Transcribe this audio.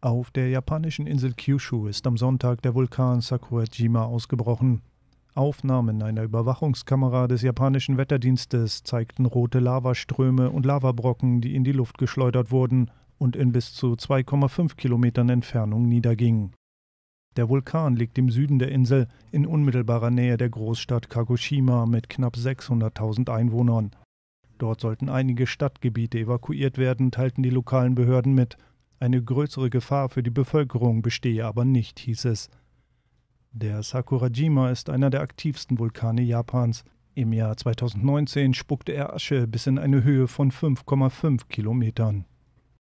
Auf der japanischen Insel Kyushu ist am Sonntag der Vulkan Sakurajima ausgebrochen. Aufnahmen einer Überwachungskamera des japanischen Wetterdienstes zeigten rote Lavaströme und Lavabrocken, die in die Luft geschleudert wurden und in bis zu 2,5 Kilometern Entfernung niedergingen. Der Vulkan liegt im Süden der Insel in unmittelbarer Nähe der Großstadt Kagoshima mit knapp 600.000 Einwohnern. Dort sollten einige Stadtgebiete evakuiert werden, teilten die lokalen Behörden mit. Eine größere Gefahr für die Bevölkerung bestehe aber nicht, hieß es. Der Sakurajima ist einer der aktivsten Vulkane Japans. Im Jahr 2019 spuckte er Asche bis in eine Höhe von 5,5 Kilometern.